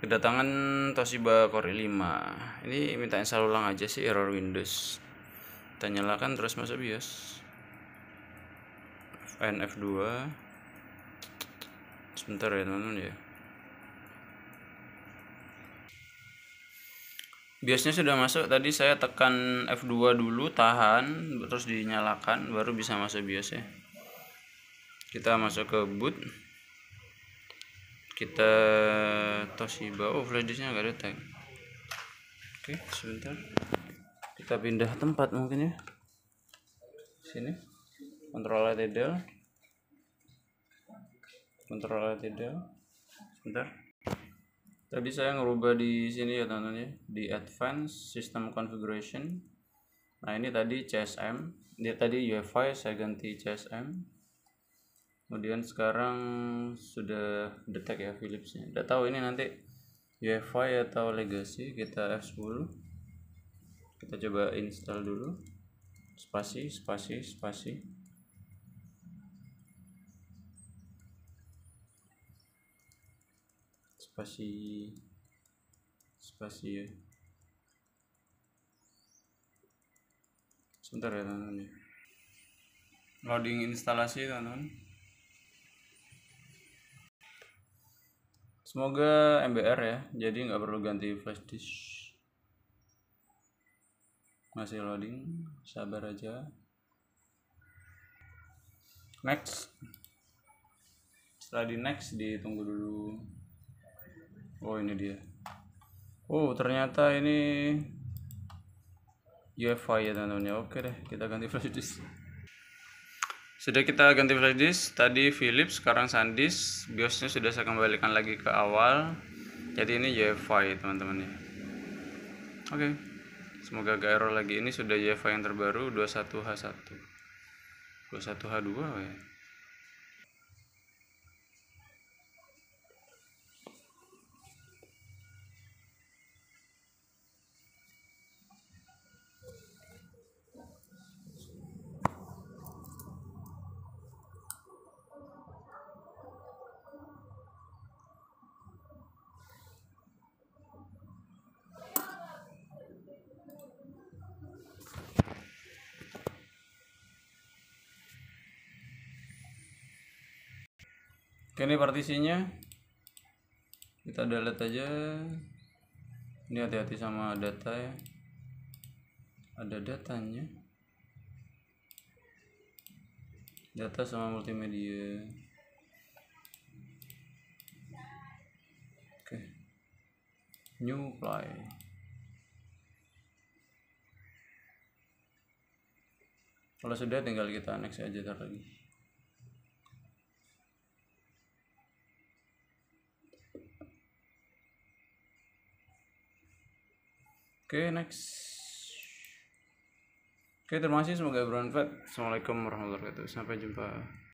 kedatangan Toshiba Core i 5 ini minta install ulang aja sih error Windows kita nyalakan terus masuk BIOS FN F2 sebentar ya teman-teman ya Biasanya sudah masuk tadi saya tekan F2 dulu tahan terus dinyalakan baru bisa masuk BIOS ya kita masuk ke boot kita Toshiba oh flashdisknya nggak ada tag oke sebentar kita pindah tempat mungkin ya sini kontrol alt kontrol alt sebentar tadi saya ngerubah di sini ya teman-teman ya di advance system configuration nah ini tadi CSM dia tadi UEFI ya, saya ganti CSM kemudian sekarang sudah detek ya Philipsnya tidak tahu ini nanti UEFI atau legacy kita F10 kita coba install dulu spasi spasi spasi spasi spasi ya sebentar ya teman-teman ya. loading instalasi teman-teman semoga MBR ya jadi nggak perlu ganti flash disk masih loading sabar aja next setelah di next ditunggu dulu oh ini dia oh ternyata ini UFI ya teman-teman oke deh kita ganti flash disk sudah kita ganti flash disk tadi Philips sekarang SanDisk BIOSnya sudah saya kembalikan lagi ke awal jadi ini YFI teman-teman ya oke okay. semoga gak error lagi ini sudah YFI yang terbaru 21H1 21H2 ya Oke ini partisinya kita delete aja ini hati-hati sama data ya ada datanya data sama multimedia oke new play kalau sudah tinggal kita next aja lagi Oke, okay, next. Oke, okay, terima kasih. Semoga bermanfaat. Assalamualaikum warahmatullahi wabarakatuh. Sampai jumpa.